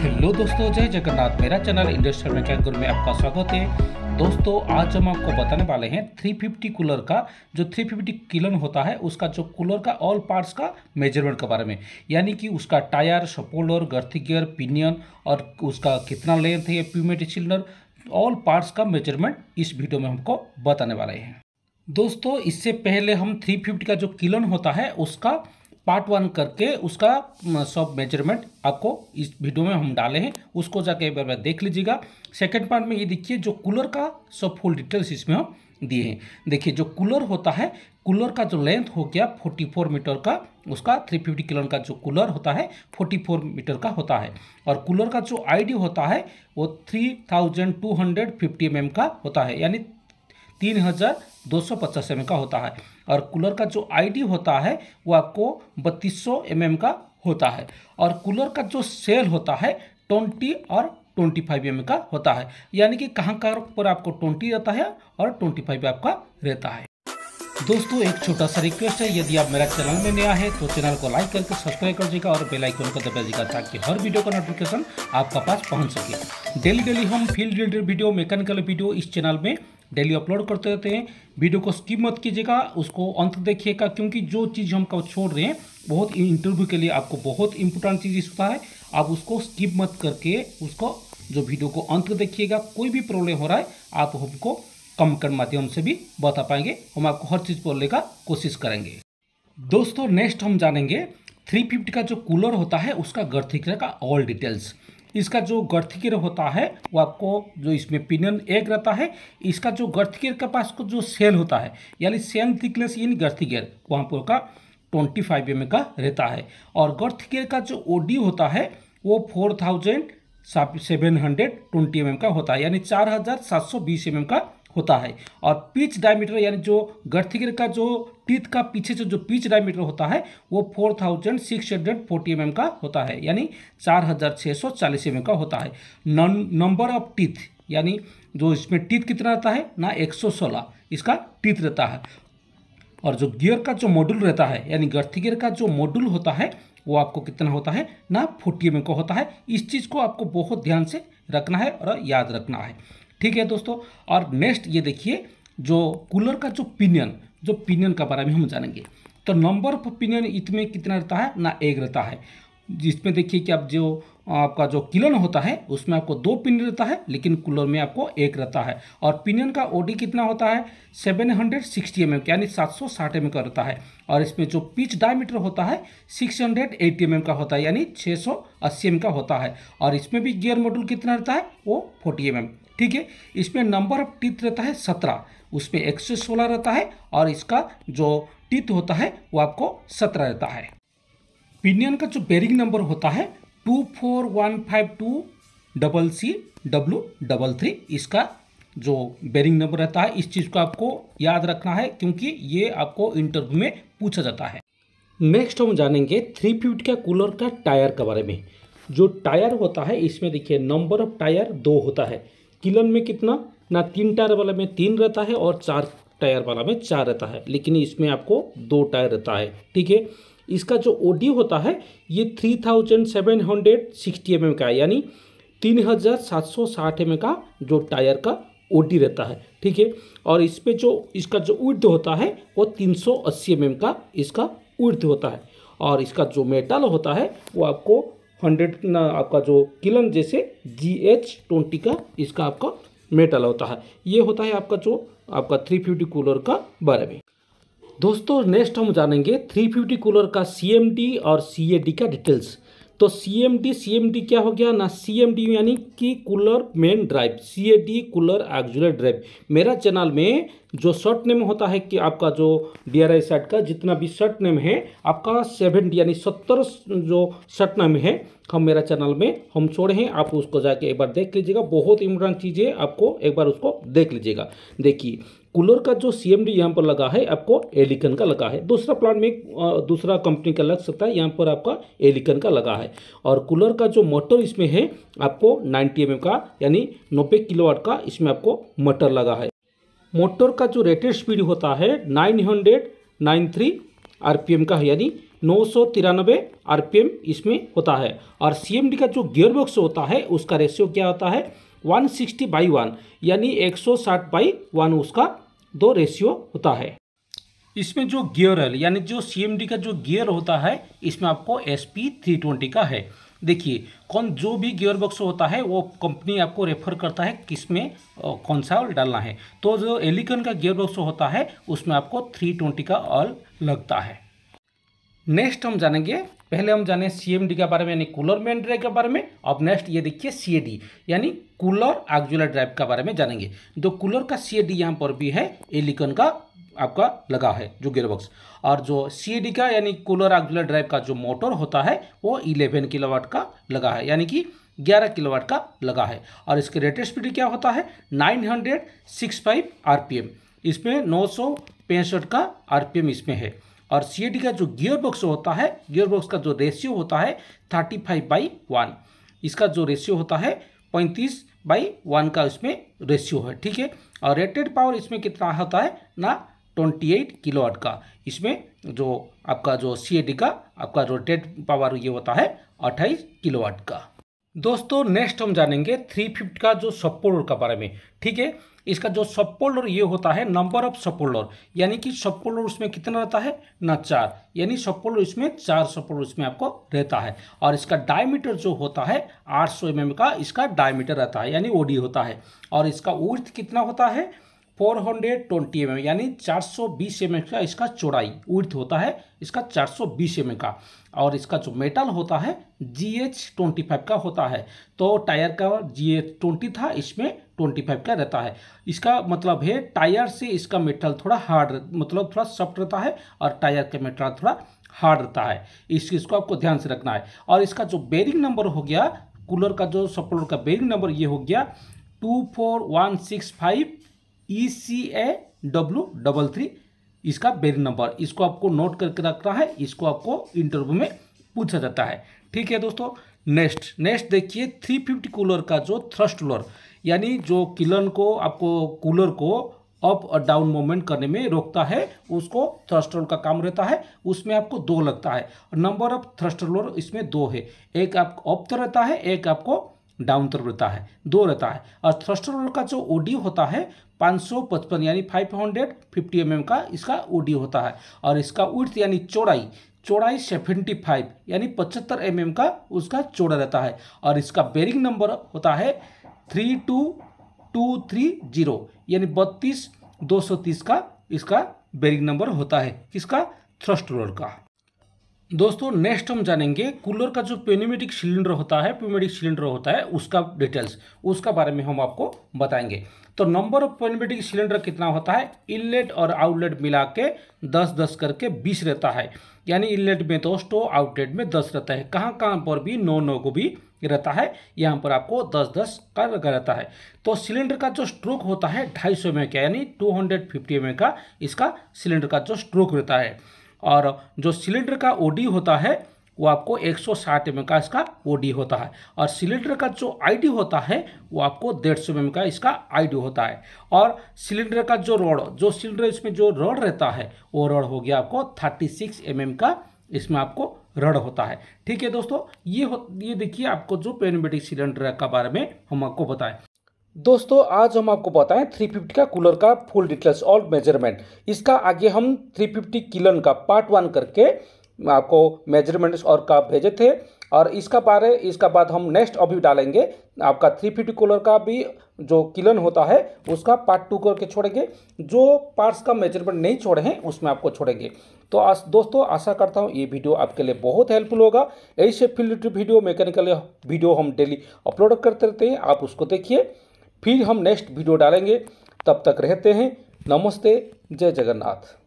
hello दोस्तों जय जगन्नाथ मेरा चैनल इंडस्ट्रियल मैकेनिकल में आपका स्वागत है दोस्तों आज हम आपको बताने वाले हैं 350 कूलर का जो 350 फिफ्टी किलन होता है उसका जो कूलर का ऑल पार्ट्स का मेजरमेंट के बारे में यानी कि उसका टायर सपोलर गर्थी गियर पिनियन और उसका कितना लेंथ है प्यूमेट सिलेंडर ऑल पार्ट्स का मेजरमेंट इस वीडियो में हमको बताने वाले हैं दोस्तों इससे पहले हम 350 का जो किलन होता है उसका पार्ट वन करके उसका सब मेजरमेंट आपको इस वीडियो में हम डाले हैं उसको जाके एक बार देख लीजिएगा सेकेंड पार्ट में ये देखिए जो कूलर का सब फुल डिटेल्स इसमें हम दिए हैं देखिए जो कूलर होता है कूलर का जो लेंथ हो गया 44 मीटर का उसका 350 किलोन का जो कूलर होता है 44 मीटर का होता है और कूलर का जो आईडी होता है वो 3250 थाउजेंड mm का होता है यानी तीन हज़ार दो सौ पचास एम का होता है और कूलर का जो आईडी होता है वो आपको बत्तीस सौ एम एम का होता है और कूलर का जो सेल होता है ट्वेंटी और ट्वेंटी फाइव एम का होता है यानी कि कहाँ कहाँ पर आपको ट्वेंटी रहता है और ट्वेंटी फाइव आपका रहता है दोस्तों एक छोटा सा रिक्वेस्ट है यदि आप मेरा चैनल में नया है तो चैनल को लाइक करके सब्सक्राइब कर दीजिएगा और बेल आइकन को दबा दीजिएगा ताकि हर वीडियो का नोटिफिकेशन आपका पास पहुंच सके डेली डेली हम field related video mechanical video इस चैनल में डेली अपलोड करते रहते हैं वीडियो को स्किप मत कीजिएगा उसको अंत देखिएगा क्योंकि जो चीज़ हम छोड़ रहे हैं बहुत इंटरव्यू के लिए आपको बहुत इंपॉर्टेंट चीज़ होता है आप उसको स्किप मत करके उसको जो वीडियो को अंत देखिएगा कोई भी प्रॉब्लम हो रहा है आप हमको कम कर माध्यम से भी बता पाएंगे हम आपको हर चीज़ बोलने का कोशिश करेंगे दोस्तों नेक्स्ट हम जानेंगे 350 का जो कूलर होता है उसका गर्थिक का ऑल डिटेल्स इसका जो गर्थिकिर होता है वो आपको जो इसमें पिनियन एग रहता है इसका जो गर्थिकिर के पास को जो सेल होता है यानी सेल थिकनेस इन गर्थिकिर वहाँ पर का ट्वेंटी फाइव एम का रहता है और गर्थिकिर का जो ओडी होता है वो four thousand seven hundred twenty M का होता है यानी चार हज़ार सात सौ बीस एम का होता है और पिच डायमीटर यानी जो गर्थिगिर का जो टीथ का पीछे से जो पिच डायमीटर होता है वो four thousand six hundred forty M का होता है यानी चार हज़ार छः सौ चालीस एम का होता है नंबर ऑफ टीथ यानी जो इसमें टीथ कितना रहता है ना एक सौ सोलह इसका टीथ रहता है और जो गियर का जो मॉड्यूल रहता है यानी गर्थिगिर का जो मॉड्यूल होता है वो आपको कितना होता है ना फोर्टी एम mm का होता है इस चीज़ को आपको बहुत ध्यान से रखना है और याद रखना है ठीक है दोस्तों और नेक्स्ट ये देखिए जो कूलर का जो पिनियन जो पिनियन का बारे में हम जानेंगे तो नंबर ऑफ पिनियन इसमें कितना रहता है ना एक रहता है जिसमें देखिए कि आप जो आपका जो किलन होता है उसमें आपको दो पिन रहता है लेकिन कूलर में आपको एक रहता है और पिनियन का ओडी कितना होता है 760 हंड्रेड सिक्सटी एम एम यानी सात सौ साठ एम का रहता है और इसमें जो पिच डायमीटर होता है 680 हंड्रेड एटी एम का होता है यानी 680 सौ अस्सी एम का होता है और इसमें भी गियर मॉडल कितना रहता है वो फोर्टी एम ठीक है इसमें नंबर ऑफ टीथ रहता है सत्रह उसमें एक से सोलह रहता है और इसका जो टीथ होता है वो आपको सत्रह रहता है पिनियन का जो बेरिंग नंबर होता है two four one five two double C W double three इसका जो बेरिंग नंबर रहता है इस चीज़ को आपको याद रखना है क्योंकि ये आपको इंटरव्यू में पूछा जाता है नेक्स्ट हम जानेंगे थ्री फिफ्ट का कूलर का टायर के बारे में जो टायर होता है इसमें देखिए नंबर ऑफ टायर दो होता है किलन में कितना ना तीन टायर वाला में तीन रहता है और चार टायर वाला में चार रहता है लेकिन इसमें आपको दो टायर रहता है ठीक है इसका जो ओडी होता है ये three thousand seven hundred sixty M का यानी तीन हज़ार सात सौ साठ एम का जो टायर का ओडी रहता है ठीक है और इस पर जो इसका जो उर्द होता है वो तीन सौ अस्सी एम का इसका उर्द होता है और इसका जो मेटल होता है वो आपको हंड्रेड आपका जो किलन जैसे जी एच ट्वेंटी का इसका आपका मेटल होता है ये होता है आपका जो आपका थ्री फिफ्टी कूलर का बारे में दोस्तों नेक्स्ट हम जानेंगे थ्री फिफ्टी कूलर का सी एम डी और सी ए डी का डिटेल्स तो C M D C M D क्या हो गया ना सी एम डी यानी कि cooler main drive C A D cooler auxiliary drive मेरा चैनल में जो शॉर्ट नेम होता है कि आपका जो डी आर आई सेट का जितना भी शॉर्ट नेम है आपका सेवन यानी सत्तर जो शॉर्ट नेम है हम मेरा चैनल में हम छोड़े हैं आप उसको जाके एक बार देख लीजिएगा बहुत इम्पोर्टेंट चीज़ है आपको एक बार उसको देख लीजिएगा देखिए कूलर का जो सी एम डी यहाँ पर लगा है आपको एलिकन का लगा है दूसरा प्लांट में दूसरा कंपनी का लग सकता है यहाँ पर आपका एलिकन का लगा है और कूलर का जो मोटर इसमें है आपको 90 एम का यानी 90 किलोवाट का इसमें आपको मोटर लगा है मोटर का जो रेटेड स्पीड होता है nine hundred nine three R P M का है यानी नौ सौ तिरानबे आर पी एम इसमें होता है और सी एम डी का जो गियर बॉक्स होता है उसका रेशियो क्या होता है वन सिक्सटी बाई वन यानी एक सौ साठ बाई वन उसका दो रेशियो होता है इसमें जो गियर गियरल यानी जो सी का जो गियर होता है इसमें आपको एस पी थ्री ट्वेंटी का है देखिए कौन जो भी गियर बॉक्स होता है वो कंपनी आपको रेफर करता है किस में कौन सा ऑयल डालना है तो जो एलिकन का गियर बॉक्स होता है उसमें आपको थ्री ट्वेंटी का ऑयल लगता है नेक्स्ट हम जानेंगे पहले हम जाने सी के बारे में यानी कूलर मेन ड्राइव के बारे में अब नेक्स्ट ये देखिए सी यानी कूलर एक्जुलर ड्राइव के बारे में जानेंगे तो कूलर का सी डी यहाँ पर भी है एलिकन का आपका लगा है जो गेयरबॉक्स और जो सी का यानी कूलर एक्जुलर ड्राइव का जो मोटर होता है वो इलेवन किलोवाट का लगा है यानी कि 11 किलोवाट का लगा है और इसके रेटेड स्पीड क्या होता है 965 आरपीएम इसमें नौ का आरपीएम इसमें है और सी का जो गियर बॉक्स होता है गियर बॉक्स का जो रेशियो होता है थर्टी फाइव बाई वन इसका जो रेशियो होता है पैंतीस बाई वन का इसमें रेशियो है ठीक है और रेटेड पावर इसमें कितना होता है ना ट्वेंटी एट किलो वट का इसमें जो आपका जो सी का आपका रोटेड पावर ये होता है अट्ठाईस वाट का दोस्तों नेक्स्ट हम जानेंगे थ्री फिफ्ट का जो सब का बारे में ठीक है इसका जो सब ये होता है नंबर ऑफ सब यानी कि सब उसमें कितना रहता है ना चार यानी सब इसमें चार सब इसमें आपको रहता है और इसका डायमीटर जो होता है 800 सौ mm का इसका डायमीटर रहता है यानी ओडी होता है और इसका उर्थ कितना होता है फोर हंड्रेड ट्वेंटी एम यानी चार सौ बीस एम का इसका चौड़ाई उर्थ होता है इसका चार सौ बीस एम का और इसका जो मेटल होता है जी एच ट्वेंटी फाइव का होता है तो टायर का जी एच ट्वेंटी था इसमें ट्वेंटी फाइव का रहता है इसका मतलब है टायर से इसका मेटल थोड़ा हार्ड मतलब थोड़ा सॉफ्ट रहता है और टायर का मेटल थोड़ा हार्ड रहता है इस चीज़ को आपको ध्यान से रखना है और इसका जो बेरिंग नंबर हो गया कूलर का जो सप्लोर का बेरिंग नंबर ये हो गया two four one six five E C A W double three इसका बेर नंबर इसको आपको नोट करके रखना है इसको आपको इंटरव्यू में पूछा जाता है ठीक है दोस्तों नेक्स्ट नेक्स्ट देखिए 350 कूलर का जो थ्रस्ट कूलर यानी जो किलन को आपको कूलर को अप और डाउन मोवमेंट करने में रोकता है उसको थ्रस्टर का काम रहता है उसमें आपको दो लगता है नंबर ऑफ थ्रस्टर इसमें दो है एक आपको अप रहता है एक आपको डाउन तरफ रहता है दो रहता है और थ्रस्टर का जो ओडी होता है 555 यानी 550 हंड्रेड mm का इसका ओडी होता है और इसका उर्थ यानी चौड़ाई चौड़ाई 75 यानी 75 mm का उसका चौड़ा रहता है और इसका बेरिंग नंबर होता है three two two three zero यानी बत्तीस दो सौ तीस का इसका बेरिंग नंबर होता है किसका थ्रस्ट रोल का दोस्तों नेक्स्ट हम जानेंगे कूलर का जो पेनीमेटिक सिलेंडर होता है पेनीमेटिक सिलेंडर होता है उसका डिटेल्स उसका बारे में हम आपको बताएंगे तो नंबर ऑफ पेनीमेटिक सिलेंडर कितना होता है इनलेट और आउटलेट मिला के दस दस करके बीस रहता है यानी इनलेट में दो स्टो आउटलेट में दस रहता है कहाँ कहाँ पर भी नौ नौ को भी रहता है यहाँ पर आपको दस दस का रहता है तो सिलेंडर का जो स्ट्रोक होता है ढाई सौ का यानी टू हंड्रेड फिफ्टी का इसका सिलेंडर का जो स्ट्रोक रहता है और जो सिलेंडर का ओडी होता है वो आपको 160 एम का इसका ओडी होता है और सिलेंडर का जो आईडी होता है वो आपको डेढ़ सौ एम का इसका आईडी होता है और सिलेंडर का जो रोड जो सिलेंडर इसमें जो रोड रहता है वो रोड हो गया आपको 36 सिक्स mm का इसमें आपको रड़ होता है ठीक है दोस्तों ये हो ये देखिए आपको जो पेनमेटिक सिलेंडर का बारे में हम आपको बताएं दोस्तों आज हम आपको बताएं 350 का कूलर का फुल डिटेल्स और मेजरमेंट इसका आगे हम 350 किलन का पार्ट वन करके आपको मेजरमेंट्स और का भेजे थे और इसका बारे इसका बाद हम नेक्स्ट अभी डालेंगे आपका 350 कूलर का भी जो किलन होता है उसका पार्ट टू करके छोड़ेंगे जो पार्ट्स का मेजरमेंट नहीं छोड़े हैं उसमें आपको छोड़ेंगे तो आस, दोस्तों आशा करता हूँ ये वीडियो आपके लिए बहुत हेल्पफुल होगा ऐसे फिल्ड वीडियो मैकेनिकल वीडियो हम डेली अपलोड करते रहते हैं आप उसको देखिए फिर हम नेक्स्ट वीडियो डालेंगे तब तक रहते हैं नमस्ते जय जगन्नाथ